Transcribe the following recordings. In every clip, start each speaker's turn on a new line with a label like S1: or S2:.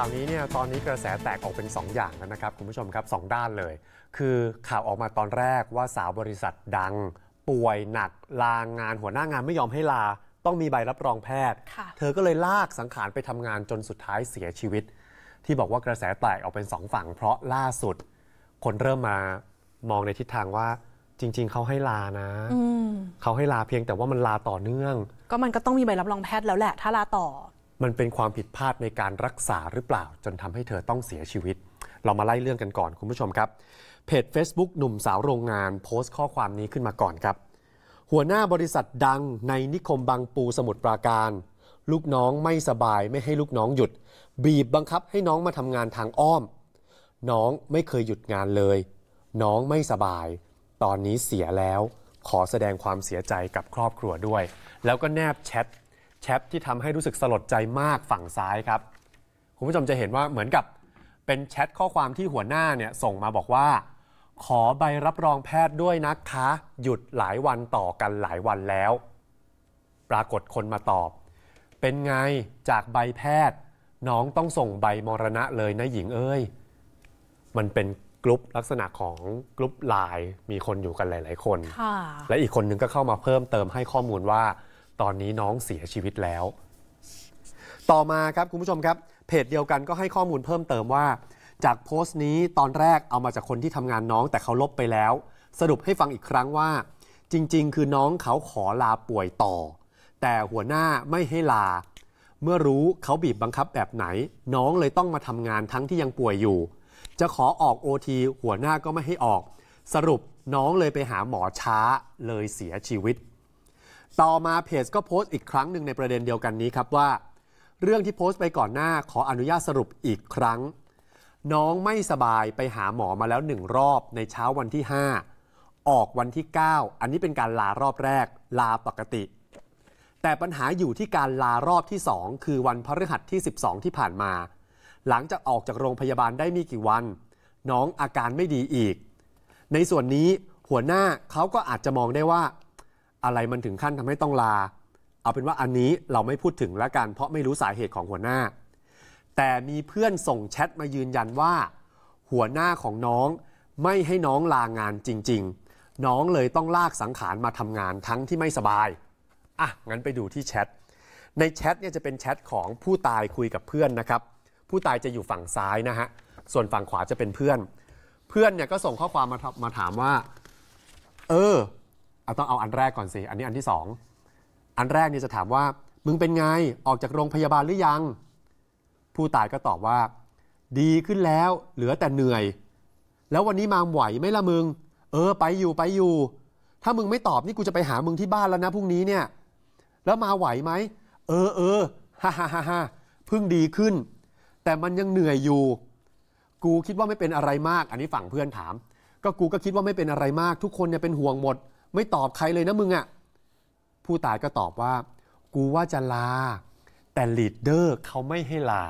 S1: ข่าวนี้เนี่ยตอนนี้กระแสแตกออกเป็น 2 อย่างแล้วนะครับคุณผู้ชมครับ 2 ด้านเลย คือข่าวออกมาตอนแรกว่าสาวบริษัทดังป่วยหนักลางงาน หัวหน้างานไม่ยอมให้ลาต้องมีใบรับรองแพทย์ เธอก็เลยลากสังขารไปทำงานจนสุดท้ายเสียชีวิต ที่บอกว่ากระแสแตกออกเป็น2ฝั่งเพราะล่าสุด คนเริ่มมามองในทิศทางว่าจริง ๆเขาให้ลานะเขาให้ลาเพียงแต่ว่ามันลาต่อเนื่อง ก็มันก็ต้องมีใบรับรองแพทย์แล้วแหละถ้าลาต่อมันเป็นความผิดพลาดในการรักษาหรือเปล่า จนทำให้เธอต้องเสียชีวิต เรามาไล่เรื่องกันก่อน คุณผู้ชมครับ เพจ Facebook หนุ่มสาวโรงงานโพสต์ข้อความนี้ขึ้นมาก่อนครับ หัวหน้าบริษัทดังในนิคมบางปูสมุทรปราการ ลูกน้องไม่สบายไม่ให้ลูกน้องหยุด บีบบังคับให้น้องมาทำงานทางอ้อม น้องไม่เคยหยุดงานเลย น้องไม่สบาย ตอนนี้เสียแล้วขอแสดงความเสียใจกับครอบครัวด้วย แล้วก็แนบแชทแชทที่ทำให้รู้สึกสลดใจมากฝั่งซ้ายครับ คุณผู้ชมจะเห็นว่าเหมือนกับเป็นแชทข้อความที่หัวหน้าเนี่ยส่งมาบอกว่า ขอใบรับรองแพทย์ด้วยนะคะ หยุดหลายวันต่อกันหลายวันแล้ว ปรากฏคนมาตอบ เป็นไงจากใบแพทย์ น้องต้องส่งใบมรณะเลยนะหญิงเอ้ย มันเป็นกลุ่มลักษณะของกลุ่มไลน์มีคนอยู่กันหลาย ๆคนและอีกคนนึงก็เข้ามาเพิ่มเติมให้ข้อมูลว่าตอนนี้น้องเสียชีวิตแล้ว ต่อมาครับคุณผู้ชมครับ เพจเดียวกันก็ให้ข้อมูลเพิ่มเติมว่า จากโพสต์นี้ตอนแรกเอามาจากคนที่ทำงานน้องแต่เขาลบไปแล้ว สรุปให้ฟังอีกครั้งว่า จริง ๆ คือน้องเขาขอลาป่วยต่อ แต่หัวหน้าไม่ให้ลา เมื่อรู้เขาบีบบังคับแบบไหน น้องเลยต้องมาทำงานทั้งที่ยังป่วยอยู่ จะขอออกโอทีหัวหน้าก็ไม่ให้ออก สรุปน้องเลยไปหาหมอช้าเลยเสียชีวิตต่อมาเพจก็โพสต์อีกครั้งหนึ่งในประเด็นเดียวกันนี้ครับว่า เรื่องที่โพสต์ไปก่อนหน้าขออนุญาตสรุปอีกครั้ง น้องไม่สบายไปหาหมอมาแล้วหนึ่งรอบในเช้าวันที่5 ออกวันที่ 9 อันนี้เป็นการลารอบแรก ลาปกติ แต่ปัญหาอยู่ที่การลารอบที่ 2 คือวันพฤหัสที่ 12 ที่ผ่านมา หลังจากออกจากโรงพยาบาลได้มีกี่วัน น้องอาการไม่ดีอีก ในส่วนนี้หัวหน้าเขาก็อาจจะมองได้ว่าอะไรมันถึงขั้นทำให้ต้องลา เอาเป็นว่าอันนี้เราไม่พูดถึงละกันเพราะไม่รู้สาเหตุของหัวหน้า แต่มีเพื่อนส่งแชทมายืนยันว่า หัวหน้าของน้องไม่ให้น้องลางานจริงๆ น้องเลยต้องลากสังขารมาทำงานทั้งที่ไม่สบาย อ่ะ งั้นไปดูที่แชท ในแชทเนี่ยจะเป็นแชทของผู้ตายคุยกับเพื่อนนะครับ ผู้ตายจะอยู่ฝั่งซ้ายนะฮะ ส่วนฝั่งขวาจะเป็นเพื่อน เพื่อนเนี่ยก็ส่งข้อความมามาถามว่า เอออาต้องเอาอันแรกก่อนสิ อันนี้อันที่สอง อันแรกนี่จะถามว่า มึงเป็นไงออกจากโรงพยาบาลหรือยัง ผู้ตายก็ตอบว่า ดีขึ้นแล้ว เหลือแต่เหนื่อย แล้ววันนี้มาไหวไหมล่ะมึง เออ ไปอยู่ไปอยู่ ถ้ามึงไม่ตอบนี่กูจะไปหามึงที่บ้านแล้วนะพรุ่งนี้เนี่ย แล้วมาไหวไหม เออเออฮ่าฮ่าฮ่าฮ่าเพิ่งดีขึ้น แต่มันยังเหนื่อยอยู่ กูคิดว่าไม่เป็นอะไรมาก อันนี้ฝั่งเพื่อนถาม ก็กูก็คิดว่าไม่เป็นอะไรมากทุกคนเนี่ยเป็นห่วงหมดไม่ตอบใครเลยนะมึงอะ่ะผู้ตายก็ตอบว่า กูว่าจะลา แต่ลีดเดอร์เขาไม่ให้ลา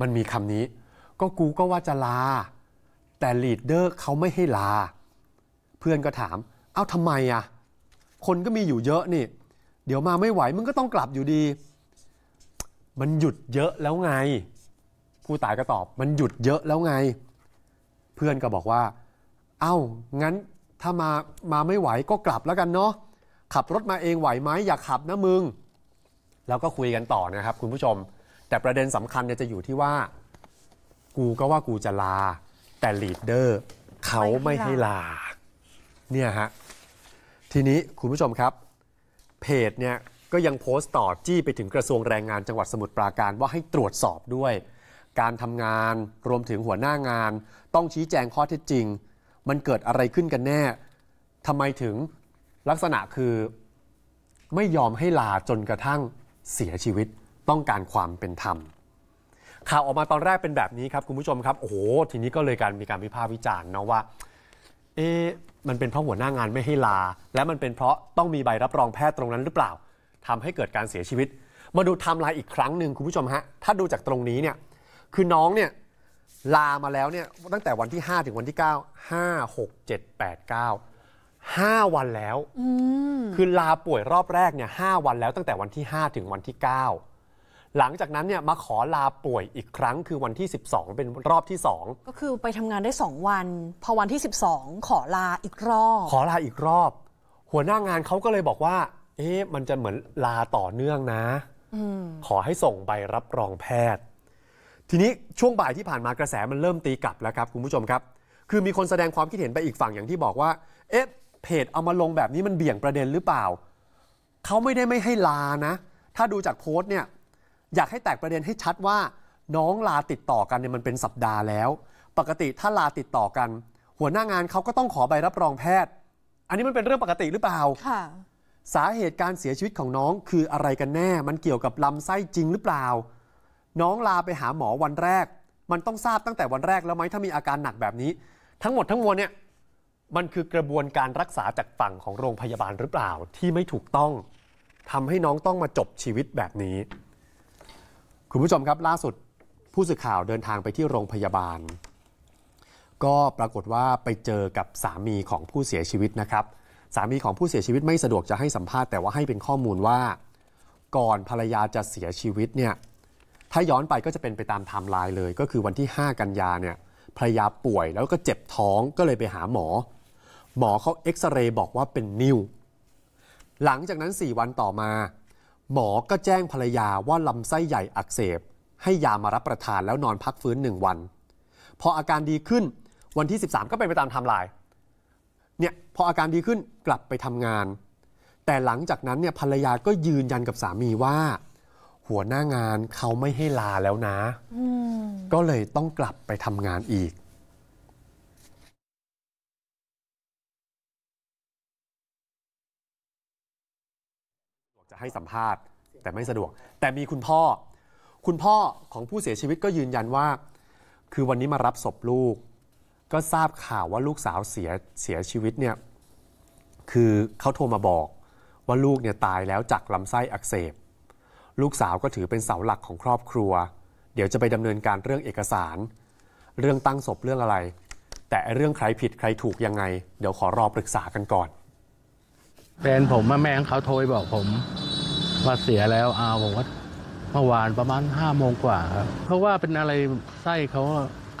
S1: มันมีคำนี้ ก็กูก็ว่าจะลา แต่ลีดเดอร์เขาไม่ให้ลา เพื่อนก็ถาม เอ้าทำไมอะ่ะ คนก็มีอยู่เยอะนี่ เดี๋ยวมาไม่ไหวมึงก็ต้องกลับอยู่ดี มันหยุดเยอะแล้วไง ผู้ตายก็ตอบ มันหยุดเยอะแล้วไง เพื่อนก็บอกว่า เอ้า งั้นถ้ามามาไม่ไหวก็กลับแล้วกันเนาะขับรถมาเองไหวไหมอย่าขับนะมึง แล้วก็คุยกันต่อนะครับ คุณผู้ชม แต่ประเด็นสำคัญเนี่ยจะอยู่ที่ว่า กูก็ว่ากูจะลา แต่ลีดเดอร์เขาไม่ให้ลาเนี่ยฮะทีนี้คุณผู้ชมครับเพจเนี่ยก็ยังโพสต์ต่อจี้ไปถึงกระทรวงแรงงานจังหวัดสมุทรปราการว่าให้ตรวจสอบด้วย การทำงานรวมถึงหัวหน้างาน ต้องชี้แจงข้อเท็จจริงมันเกิดอะไรขึ้นกันแน่ ทำไมถึงลักษณะคือไม่ยอมให้ลาจนกระทั่งเสียชีวิตต้องการความเป็นธรรม ข่าวออกมาตอนแรกเป็นแบบนี้ครับคุณผู้ชมครับ โอ้โห ทีนี้ก็เลยการมีการวิพากษ์วิจารณ์นะว่า เอ๊ะมันเป็นเพราะหัวหน้างานไม่ให้ลา และมันเป็นเพราะต้องมีใบรับรองแพทย์ตรงนั้นหรือเปล่า ทำให้เกิดการเสียชีวิต มาดูไทม์ไลน์อีกครั้งหนึ่งคุณผู้ชมฮะ ถ้าดูจากตรงนี้เนี่ย คือน้องเนี่ยลามาแล้วเนี่ยตั้งแต่วันที่5ถึงวันที่9 5 6 7 8 9 5 วันแล้วคือลาป่วยรอบแรกเนี่ยหวันแล้วตั้งแต่วันที่5ถึงวันที่9หลังจากนั้นเนี่ยมาขอลาป่วยอีกครั้ง คือวันที่ 12 เป็นรอบที่ 2 ก็คือไปทำงานได้ 2 วัน พอวันที่ 12 ขอลาอีกรอบ ขอลาอีกรอบ หัวหน้างานเขาก็เลยบอกว่า เอ๊ะ มันจะเหมือนลาต่อเนื่องนะขอให้ส่งใบรับรองแพทย์ทีนี้ช่วงบ่ายที่ผ่านมากระแสมันเริ่มตีกลับแล้วครับคุณผู้ชมครับ คือมีคนแสดงความคิดเห็นไปอีกฝั่งอย่างที่บอกว่าเอ๊ะเพจเอามาลงแบบนี้มันเบี่ยงประเด็นหรือเปล่า เขาไม่ได้ไม่ให้ลานะ ถ้าดูจากโพสต์เนี่ยอยากให้แตกประเด็นให้ชัดว่าน้องลาติดต่อกันเนี่ยมันเป็นสัปดาห์แล้ว ปกติถ้าลาติดต่อกัน หัวหน้างานเขาก็ต้องขอใบรับรองแพทย์ อันนี้มันเป็นเรื่องปกติหรือเปล่าสาเหตุการเสียชีวิตของน้อง คืออะไรกันแน่ มันเกี่ยวกับลำไส้จริงหรือเปล่าน้องลาไปหาหมอวันแรก มันต้องทราบตั้งแต่วันแรกแล้วไหมถ้ามีอาการหนักแบบนี้ ทั้งหมดทั้งมวลเนี่ยมันคือกระบวนการรักษาจากฝั่งของโรงพยาบาลหรือเปล่าที่ไม่ถูกต้องทำให้น้องต้องมาจบชีวิตแบบนี้ คุณผู้ชมครับล่าสุดผู้สื่อข่าวเดินทางไปที่โรงพยาบาล ก็ปรากฏว่าไปเจอกับสามีของผู้เสียชีวิตนะครับ สามีของผู้เสียชีวิตไม่สะดวกจะให้สัมภาษณ์แต่ว่าให้เป็นข้อมูลว่า ก่อนภรรยาจะเสียชีวิตเนี่ยถ้าย้อนไปก็จะเป็นไปตามไทม์ไลน์เลยก็คือวันที่ 5 กันยาเนี่ยภรรยาป่วยแล้วก็เจ็บท้องก็เลยไปหาหมอ หมอเขาเอ็กซเรย์บอกว่าเป็นนิ่วหลังจากนั้น4วันต่อมา หมอก็แจ้งภรรยาว่าลำไส้ใหญ่อักเสบ ให้ยามารับประทานแล้วนอนพักฟื้น 1 วัน พออาการดีขึ้นวันที่ 13 ก็เป็นไปตามไทม์ไลน์เนี่ยพออาการดีขึ้นกลับไปทำงาน แต่หลังจากนั้นเนี่ยภรรยาก็ยืนยันกับสามีว่าหัวหน้างานเขาไม่ให้ลาแล้วนะ ก็เลยต้องกลับไปทำงานอีก จะให้สัมภาษณ์ แต่ไม่สะดวก แต่มีคุณพ่อ คุณพ่อของผู้เสียชีวิตก็ยืนยันว่า คือวันนี้มารับศพลูก ก็ทราบข่าวว่าลูกสาวเสียเสียชีวิตเนี่ย คือเขาโทรมาบอก ว่าลูกเนี่ยตายแล้วจากลำไส้อักเสบลูกสาวก็ถือเป็นเสาหลักของครอบครัว เดี๋ยวจะไปดำเนินการเรื่องเอกสาร เรื่องตั้งศพเรื่องอะไร แต่เรื่องใครผิดใครถูกยังไง เดี๋ยวขอรอปรึกษากันก่อนแฟนผมแม่งเขาโทรบอกผมว่าเสียแล้วอาผมว่าเมื่อวานประมาณห้าโมงกว่าครับ เพราะว่าเป็นอะไรไส้เขา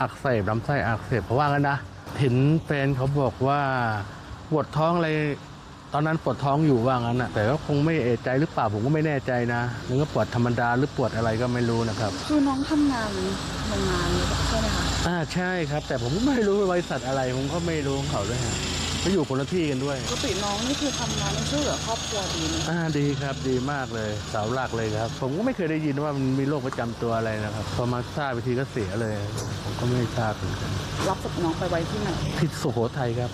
S1: อักเสบลำไส้อักเสบเพราะว่ากันนะเห็นแฟนเขาบอกว่าปวดท้องอะไรตอนนั้นปวดท้องอยู่ว่างั้นนะแต่ก็คงไม่เอะใจหรือเปล่า ผมก็ไม่แน่ใจนะหรืว่าปวดธรรมดาหรือปวดอะไรก็ไม่รู้นะครับ
S2: คือน้องทำงานโรงงาน
S1: ใช่ไหมคะอ่าใช่ครับ แต่ผมไม่รู้บริษัทอะไร ผมก็ไม่รู้ของเขาด้วยฮะ ก็อยู่คนละที่กันด้วยป
S2: กติน้องนี่คือทำงานช่วยเหลือครอบครัวดีไหม
S1: อ่าดีครับ ดีมากเลยสาหลักเลยครับ ผมก็ไม่เคยได้ยินว่ามันมีโรคประจำตัวอะไรนะครับพอมาทราบวิธีก็เสียเลย ผมก็ไม่ทราบเหมือนกัน
S2: รับศพน้องไปไว้ที่ไหน
S1: ที่สุโขทัยครับ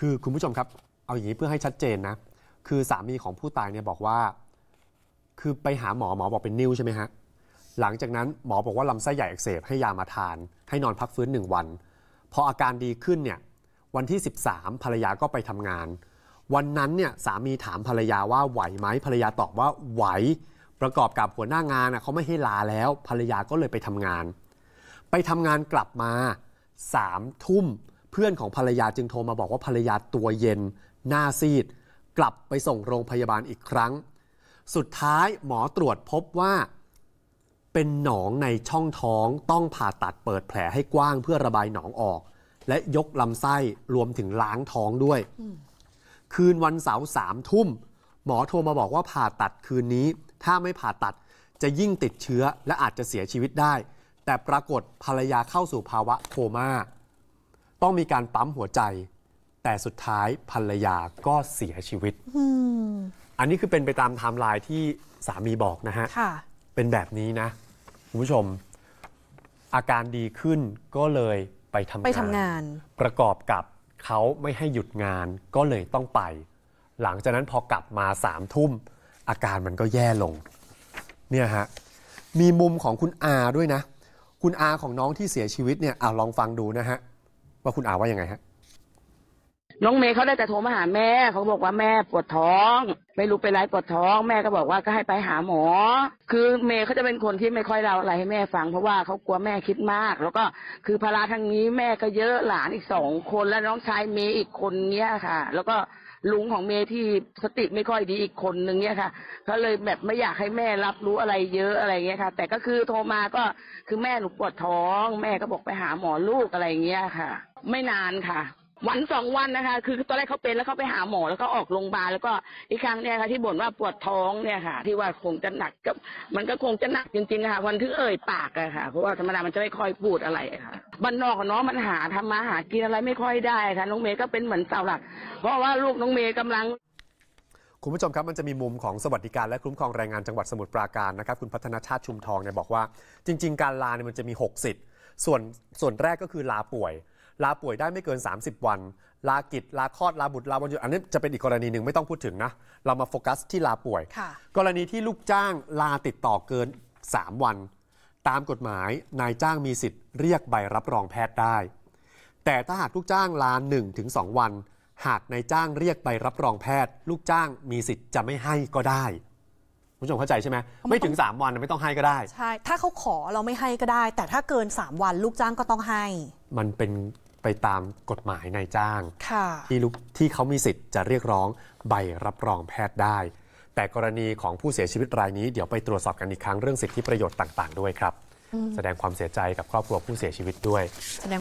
S1: คือคุณผู้ชมครับเอาอย่างนี้เพื่อให้ชัดเจนนะ คือสามีของผู้ตายเนี่ยบอกว่า คือไปหาหมอ หมอบอกเป็นนิ้วใช่ไหมฮะ หลังจากนั้นหมอบอกว่าลำไส้ใหญ่อักเสบให้ยามาทาน ให้นอนพักฟื้นหนึ่งวัน พออาการดีขึ้นเนี่ย วันที่ 13 ภรรยาก็ไปทำงาน วันนั้นเนี่ยสามีถามภรรยาว่าไหวไหมภรรยาตอบว่าไหว ประกอบกับหัวหน้างานเขาไม่ให้ลาแล้ว ภรรยาก็เลยไปทำงาน ไปทำงานกลับมาสามทุ่มเพื่อนของภรรยาจึงโทรมาบอกว่าภรรยาตัวเย็นหน้าซีดกลับไปส่งโรงพยาบาลอีกครั้ง สุดท้ายหมอตรวจพบว่าเป็นหนองในช่องท้องต้องผ่าตัดเปิดแผลให้กว้างเพื่อระบายหนองออก และยกลำไส้รวมถึงล้างท้องด้วย คืนวันเสาร์สามทุ่ม หมอโทรมาบอกว่าผ่าตัดคืนนี้ ถ้าไม่ผ่าตัดจะยิ่งติดเชื้อและอาจจะเสียชีวิตได้ แต่ปรากฏภรรยาเข้าสู่ภาวะโคมา่าต้องมีการปั๊มหัวใจแต่สุดท้ายภรรยาก็เสียชีวิต อันนี้คือเป็นไปตามไทม์ไลน์ที่สามีบอกนะฮะเป็นแบบนี้นะ คุณผู้ชม อาการดีขึ้นก็เลยไปทำงานปงาน ประกอบกับเขาไม่ให้หยุดงานก็เลยต้องไป หลังจากนั้นพอกลับมาสามทุ่ม อาการมันก็แย่ลงเนี่ยฮะมีมุมของคุณอาด้วยนะ คุณอาของน้องที่เสียชีวิตเนี่ยเอาลองฟังดูนะฮะว่าคุณอาว่ายังไงฮะ
S2: น้องเมย์เขาได้แต่โทรมาหาแม่เขาบอกว่าแม่ปวดท้อง ไม่รู้เป็นไรปวดท้อง แม่ก็บอกว่าก็ให้ไปหาหมอ คือเมย์เขาจะเป็นคนที่ไม่ค่อยเล่าอะไรให้แม่ฟังเพราะว่าเขากลัวแม่คิดมาก แล้วก็คือภาระทางนี้แม่ก็เยอะหลานอีกสองคนและน้องชายเมย์อีกคนเนี้ยค่ะ แล้วก็ลุงของเมย์ที่สติไม่ค่อยดีอีกคนหนึ่งเนี่ยค่ะเขาเลยแบบไม่อยากให้แม่รับรู้อะไรเยอะอะไรเงี้ยค่ะ แต่ก็คือโทรมาก็คือแม่หนูปวดท้อง แม่ก็บอกไปหาหมอลูกอะไรเงี้ยค่ะ ไม่นานค่ะวันสองวันนะคะคือตอนแรกเขาเป็นแล้วเขาไปหาหมอแล้วก็ออกโรงพยาบาลแล้วก็อีกครั้งเนี่ยค่ะที่บ่นว่าปวดท้องเนี่ยค่ะที่ว่าคงจะหนักก็มันก็คงจะหนักจริงๆค่ะวันที่เอ่ยปากอะค่ะเพราะว่าธรรมดามันจะไม่ค่อยพูดอะไรค่ะบ้านนอกองนนองมันหาทำมาหากินอะไรไม่ค่อยได้ค่ะน้องเมย์ก็เป็นเหมือนเสาหลัก เพราะว่าลูกน้องเมย์กำลัง
S1: คุณผู้ชมครับมันจะมีมุมของสวัสดิการ และคุ้มครองแรงงานจังหวัดสมุทรปราการนะครับคุณพัฒนาชาติชุมทองเนี่ยบอกว่า จริง ๆ การลาเนี่ยมันจะมี6สิทธิ์ส่วนส่วนแรกก็คือลาป่วยลาป่วยได้ไม่เกิน 30 วันลากิจลาคลอดลาบุตรลาวันหยุดอันนี้จะเป็นอีกกรณีหนึ่งไม่ต้องพูดถึงนะ เรามาโฟกัสที่ลาป่วย กรณีที่ลูกจ้างลาติดต่อเกิน 3 วัน ตามกฎหมายนายจ้างมีสิทธิ์เรียกใบรับรองแพทย์ได้ แต่ถ้าหากลูกจ้างลา 1-2ถึงวัน หากนายจ้างเรียกใบรับรองแพทย์ ลูกจ้างมีสิทธิ์จะไม่ให้ก็ได้ผู้ชมเข้าใจใช่ไหมไม่ถึง 3 วันไม่ต้องให้ก็ได้ ใช่ถ้าเขาขอเราไม่ให้ก็ได้ แต่ถ้าเกิน 3 วัน ลูกจ้างก็ต้องให้ มันเป็นไปตามกฎหมายนายจ้างที่ที่เขามีสิทธิ์จะเรียกร้องใบรับรองแพทย์ได้ แต่กรณีของผู้เสียชีวิตรายนี้เดี๋ยวไปตรวจสอบกันอีกครั้ง เรื่องสิทธิประโยชน์ต่าง ๆ ด้วยครับ แสดงความเสียใจกับครอบครัวผู้เสียชีวิตด้วย